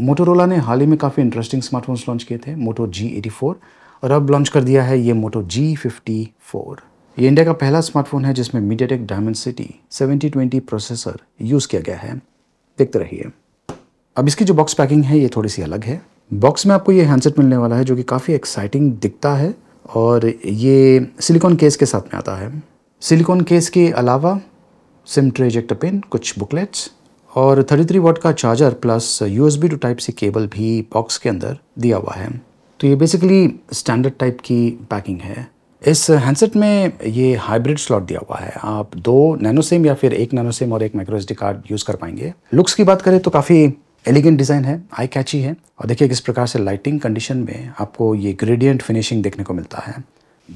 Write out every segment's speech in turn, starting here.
Motorola ने हाल ही में काफ़ी इंटरेस्टिंग स्मार्टफोन्स लॉन्च किए थे मोटो जी एटी फोर और अब लॉन्च कर दिया है ये मोटो जी फिफ्टी फोर ये इंडिया का पहला स्मार्टफोन है जिसमें MediaTek Dimensity seventy twenty processor use किया गया है देखते रहिए अब इसकी जो बॉक्स पैकिंग है ये थोड़ी सी अलग है बॉक्स में आपको ये हैंडसेट मिलने वाला है जो कि काफ़ी एक्साइटिंग दिखता है और ये सिलिकॉन केस के साथ में आता है सिलिकॉन केस के अलावा सिम ट्रे इजेक्टर कुछ बुकलेट्स और 33 वॉट का charger plus U S to type C cable भी बॉक्स के अंदर दिया हुआ है तो ये बेसिकली स्टैंडर्ड टाइप की पैकिंग है इस हैंडसेट में ये हाइब्रिड स्लॉट दिया हुआ है आप दो नैनो सिम या फिर एक नैनो सिम और एक माइक्रो एस कार्ड यूज़ कर पाएंगे लुक्स की बात करें तो काफ़ी एलिगेंट डिज़ाइन है आई कैची है और देखिए किस प्रकार से लाइटिंग कंडीशन में आपको ये ग्रेडियंट फिनिशिंग देखने को मिलता है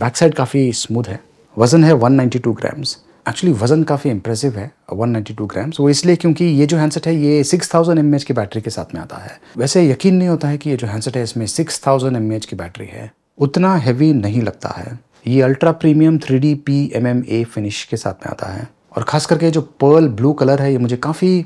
बैक साइड काफ़ी स्मूथ है वज़न है 192 ग्राम्स एक्चुअली वज़न काफ़ी इंप्रेसिव है 192 ग्राम्स वो इसलिए क्योंकि ये जो हैंडसेट है ये 6000 थाउजेंड की बैटरी के साथ में आता है वैसे यकीन नहीं होता है कि ये जो हैंडसेट है इसमें 6000 थाउजेंड की बैटरी है उतना हैवी नहीं लगता है ये ultra premium three D P M M A finish के साथ में आता है और ख़ास करके जो पर्ल ब्लू कलर है ये मुझे काफ़ी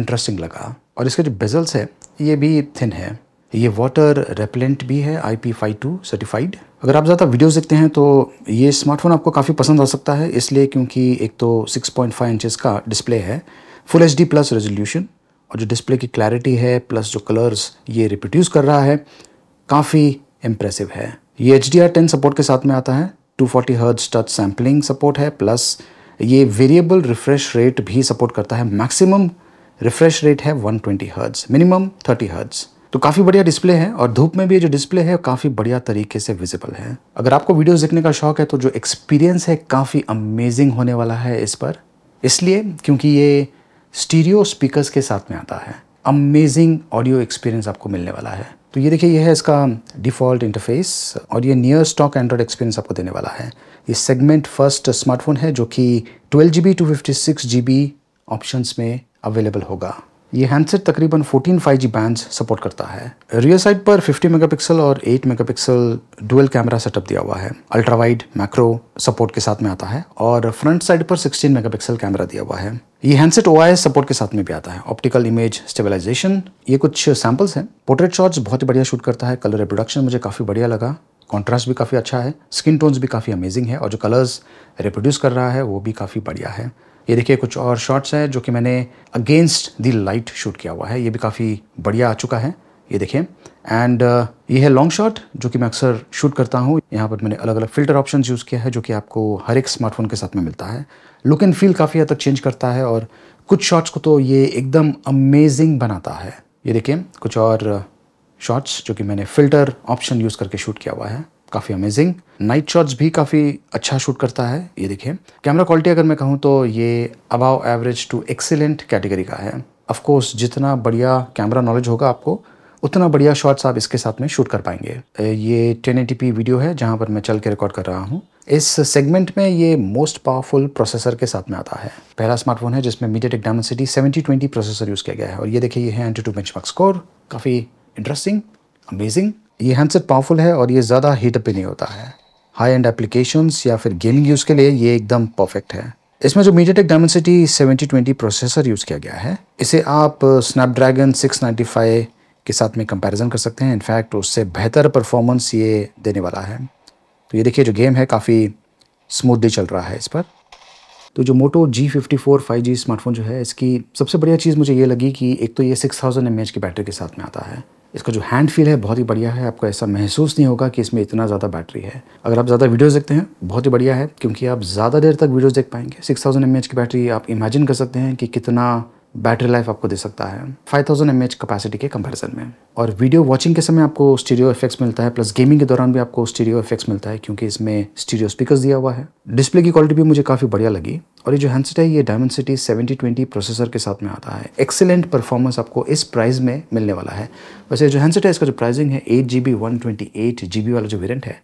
इंटरेस्टिंग लगा और इसके जो बेजल्स है ये भी थिन है ये वाटर रेपलेंट भी है आई पी सर्टिफाइड अगर आप ज़्यादा वीडियोस देखते हैं तो ये स्मार्टफोन आपको काफ़ी पसंद आ सकता है इसलिए क्योंकि एक तो 6.5 पॉइंट इंचज़ का डिस्प्ले है फुल एच प्लस रेजोल्यूशन और जो डिस्प्ले की क्लैरिटी है प्लस जो कलर्स ये रिप्रोड्यूस कर रहा है काफ़ी इम्प्रेसिव है ये एच डी सपोर्ट के साथ में आता है two forty hertz touch sampling support है प्लस ये वेरिएबल रिफ्रेश रेट भी सपोर्ट करता है मैक्सिमम रिफ्रेश रेट है 120 हर्ट्ज़ मिनिमम 30 हर्ज तो काफ़ी बढ़िया डिस्प्ले है और धूप में भी ये जो डिस्प्ले है काफ़ी बढ़िया तरीके से विजिबल है अगर आपको वीडियोस देखने का शौक है तो जो एक्सपीरियंस है काफ़ी अमेजिंग होने वाला है इस पर इसलिए क्योंकि ये स्टीरियो स्पीकर्स के साथ में आता है अमेजिंग ऑडियो एक्सपीरियंस आपको मिलने वाला है तो ये देखिए यह है इसका डिफ़ॉल्ट इंटरफेस और ये नियर स्टॉक एंड्रॉयड एक्सपीरियंस आपको देने वाला है ये सेगमेंट फर्स्ट स्मार्टफोन है जो कि twelve G B two fifty six G B options में अवेलेबल होगा ये हैंडसेट तकरीबन 14 5G बैंड सपोर्ट करता है रियर साइड पर 50 मेगापिक्सल और 8 मेगापिक्सल डुअल कैमरा सेटअप दिया हुआ है अल्ट्रा वाइड मैक्रो सपोर्ट के साथ में आता है और फ्रंट साइड पर 16 मेगापिक्सल कैमरा दिया हुआ है ये हैंडसेट ओ सपोर्ट के साथ में भी आता है ऑप्टिकल इमेज स्टेबलाइजेशन ये कुछ सैम्पल्स हैं पोर्ट्रेट शॉट्स बहुत ही बढ़िया शूट करता है कलर रिप्रोडक्शन मुझे काफ़ी बढ़िया लगा कॉन्ट्रास्ट भी काफ़ी अच्छा है स्किन टोन्स भी काफ़ी अमेजिंग है और जो कलर्स रिप्रोड्यूस कर रहा है वो भी काफ़ी बढ़िया है ये देखिए कुछ और शॉट्स हैं जो कि मैंने अगेंस्ट दी लाइट शूट किया हुआ है ये भी काफ़ी बढ़िया आ चुका है ये देखें एंड uh, ये है लॉन्ग शॉट जो कि मैं अक्सर शूट करता हूँ यहाँ पर मैंने अलग अलग फिल्टर ऑप्शन यूज़ किया है जो कि आपको हर एक स्मार्टफोन के साथ में मिलता है लुक एंड फील काफ़ी हद तक चेंज करता है और कुछ शॉट्स को तो ये एकदम अमेजिंग बनाता है ये देखें कुछ और शॉट्स uh, जो कि मैंने फ़िल्टर ऑप्शन यूज़ करके शूट किया हुआ है काफ़ी अमेजिंग नाइट शॉट्स भी काफ़ी अच्छा शूट करता है ये देखिए कैमरा क्वालिटी अगर मैं कहूँ तो ये above average to excellent category का है ऑफकोर्स जितना बढ़िया कैमरा नॉलेज होगा आपको उतना बढ़िया शॉट्स आप इसके साथ में शूट कर पाएंगे ये टेन वीडियो है जहाँ पर मैं चल के रिकॉर्ड कर रहा हूँ इस सेगमेंट में ये मोस्ट पावरफुल प्रोसेसर के साथ में आता है पहला स्मार्टफोन है जिसमें MediaTek city seventy twenty processor use किया गया है और ये देखिए ये है एंटी टू बेंच स्कोर काफ़ी इंटरेस्टिंग अमेजिंग ये हैंडसेट पावरफुल है और ये ज़्यादा हीटअप भी नहीं होता है हाई एंड एप्लीकेशंस या फिर गेमिंग यूज़ के लिए ये एकदम परफेक्ट है इसमें जो मीडियाटेक डायमेंसिटी 7020 प्रोसेसर यूज़ किया गया है इसे आप स्नैपड्रैगन uh, 695 के साथ में कंपैरिजन कर सकते हैं इनफैक्ट उससे बेहतर परफॉर्मेंस ये देने वाला है तो ये देखिए जो गेम है काफ़ी स्मूथली चल रहा है इस पर तो जो Moto G fifty four five G smartphone जो है इसकी सबसे बढ़िया चीज़ मुझे ये लगी कि एक तो ये सिक्स थाउजेंड एम एच की बैटरी के साथ में आता है इसका जो हैंड फील है बहुत ही बढ़िया है आपको ऐसा महसूस नहीं होगा कि इसमें इतना ज़्यादा बैटरी है अगर आप ज़्यादा वीडियोस देखते हैं बहुत ही बढ़िया है क्योंकि आप ज़्यादा देर तक वीडियोस देख पाएंगे 6000 थाउजेंड की बैटरी आप इमेजिन कर सकते हैं कि कितना बैटरी लाइफ आपको दे सकता है 5000 थाउजेंड कैपेसिटी के कंपैरिजन में और वीडियो वाचिंग के समय आपको स्टीरियो इफेक्ट्स मिलता है प्लस गेमिंग के दौरान भी आपको स्टीरियो इफेक्ट्स मिलता है क्योंकि इसमें स्टीरियो स्पीकर दिया हुआ है डिस्प्ले की क्वालिटी भी मुझे काफ़ी बढ़िया लगी और ये जो हैंडसेट है ये Dimensity seventy twenty processor के साथ में आता है एक्सेलेंट परफॉर्मेंस आपको इस प्राइस में मिलने वाला है वैसे जो हैंडसेट है इसका जो प्राइसिंग है eight G B one twenty eight G B वाला जो वेरियंट है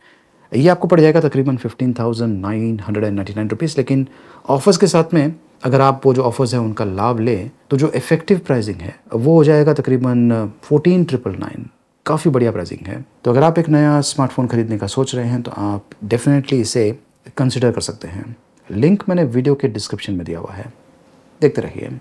ये आपको पड़ जाएगा तकरीबन fifteen thousand nine hundred and ninety nine rupees लेकिन ऑफर्स के साथ में अगर आप वो जो ऑफ़र्स हैं उनका लाभ लें तो जो इफ़ेक्टिव प्राइसिंग है वो हो जाएगा तकरीबन फोर्टीन ट्रिपल नाइन काफ़ी बढ़िया प्राइसिंग है तो अगर आप एक नया स्मार्टफोन ख़रीदने का सोच रहे हैं तो आप डेफिनेटली इसे कंसिडर कर सकते हैं लिंक मैंने वीडियो के डिस्क्रिप्शन में दिया हुआ है देखते रहिए